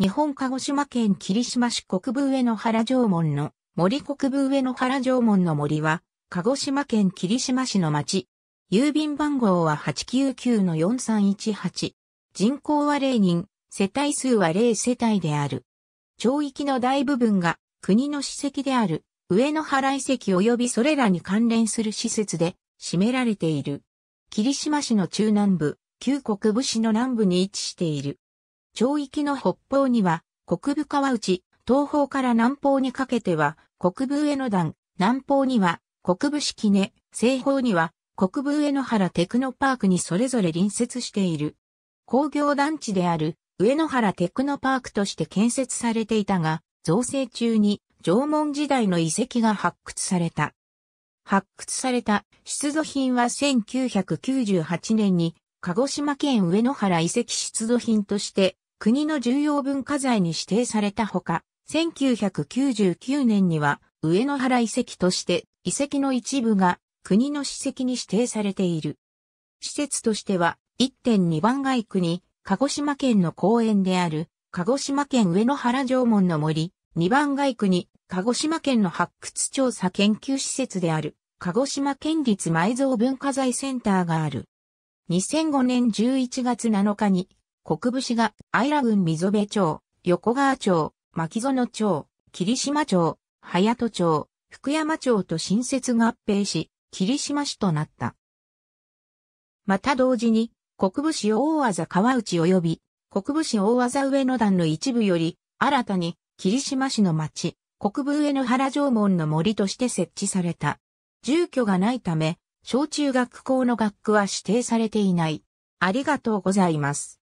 日本鹿児島県霧島市国分上野原城門の森国分上野原城門の森は、鹿児島県霧島市の町。郵便番号は899-4318。人口は0人、世帯数は0世帯である。町域の大部分が国の史跡である上野原遺跡及びそれらに関連する施設で占められている。霧島市の中南部、旧国部市の南部に位置している。町域の北方には、国部川内、東方から南方にかけては、国部上野段、南方には、国部式根、西方には、国部上野原テクノパークにそれぞれ隣接している。工業団地である、上野原テクノパークとして建設されていたが、造成中に、縄文時代の遺跡が発掘された。発掘された出土品は1998年に鹿児島県上野原遺跡出土品として国の重要文化財に指定されたほか、1999年には上野原遺跡として遺跡の一部が国の史跡に指定されている。施設としては1.2番街区に鹿児島県の公園である鹿児島県上野原城門の森、2番街区に鹿児島県の発掘調査研究施設である鹿児島県立埋蔵文化財センターがある。2005年11月7日に国武市が、イ良郡溝部町、横川町、牧園町、霧島町、早戸町、福山町と新設合併し、霧島市となった。また同時に、国武市大技川内及び、国武市大技上野段の一部より、新たに、霧島市の町、国武上野原城門の森として設置された。住居がないため、小中学校の学区は指定されていない。ありがとうございます。